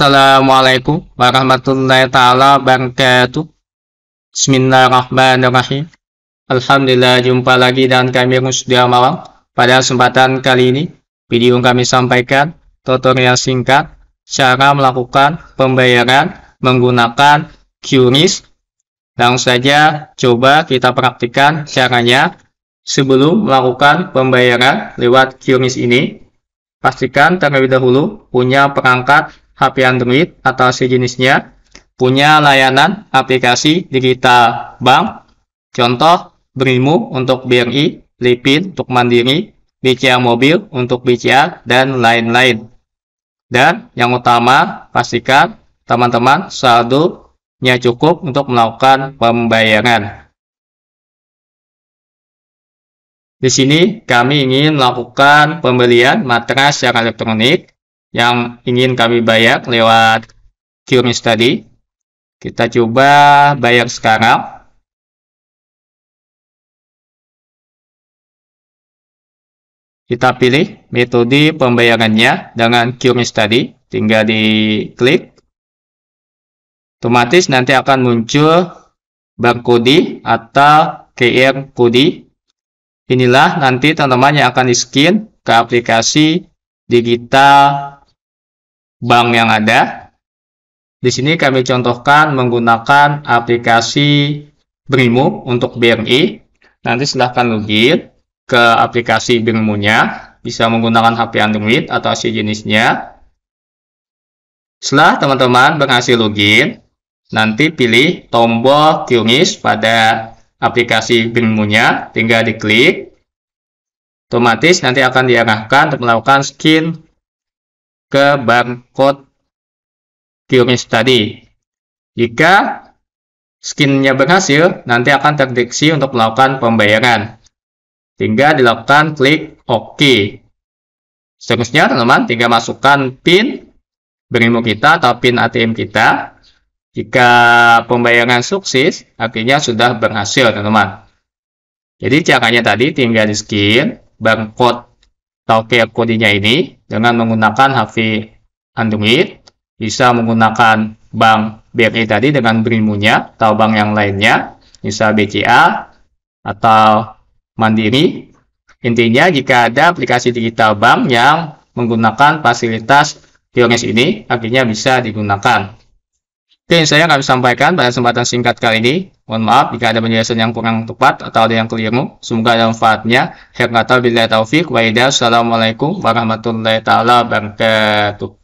Assalamualaikum warahmatullahi taala wabarakatuh. Bismillahirrahmanirrahim. Alhamdulillah jumpa lagi dan kami Rusdia Malang. Pada kesempatan kali ini, video kami sampaikan tutorial singkat cara melakukan pembayaran menggunakan QRIS. Langsung saja coba kita praktikkan caranya. Sebelum melakukan pembayaran lewat QRIS ini, pastikan terlebih dahulu punya perangkat HP Android atau sejenisnya punya layanan aplikasi digital bank, contoh BRIMO untuk BRI, Lipin untuk Mandiri, BCA Mobil untuk BCA, dan lain-lain. Dan yang utama, pastikan teman-teman saldonya cukup untuk melakukan pembayaran. Di sini kami ingin melakukan pembelian matras secara elektronik yang ingin kami bayar lewat QRIS tadi. Kita coba bayar sekarang. Kita pilih metode pembayarannya dengan QRIS tadi. Tinggal di klik. Otomatis nanti akan muncul barcode atau QR Kode. Inilah nanti teman-teman yang akan di skin ke aplikasi digital bank yang ada. Di sini kami contohkan menggunakan aplikasi Brimo untuk BRI. Nanti silahkan login ke aplikasi Brimo-nya. Bisa menggunakan HP Android atau jenisnya. Setelah teman-teman berhasil login, nanti pilih tombol QNIS pada aplikasi Brimo-nya. Tinggal diklik. Otomatis nanti akan diarahkan untuk melakukan skin ke barcode QRIS tadi. Jika skinnya berhasil, nanti akan terdeteksi untuk melakukan pembayaran. Tinggal dilakukan klik OK. Seterusnya, teman-teman, tinggal masukkan PIN berimu kita atau PIN ATM kita. Jika pembayaran sukses, akhirnya sudah berhasil, teman-teman. Jadi caranya tadi tinggal di skin barcode atau QR kodenya ini dengan menggunakan HP Android, bisa menggunakan bank BRI tadi dengan BRIMU-nya atau bank yang lainnya, bisa BCA atau Mandiri. Intinya jika ada aplikasi digital bank yang menggunakan fasilitas Pionis ini, akhirnya bisa digunakan. Oke, saya akan sampaikan pada kesempatan singkat kali ini. Mohon maaf jika ada penjelasan yang kurang tepat atau ada yang keliru. Semoga ada manfaatnya. Akhir kata, bila taufik, wa Assalamualaikum warahmatullahi wabarakatuh.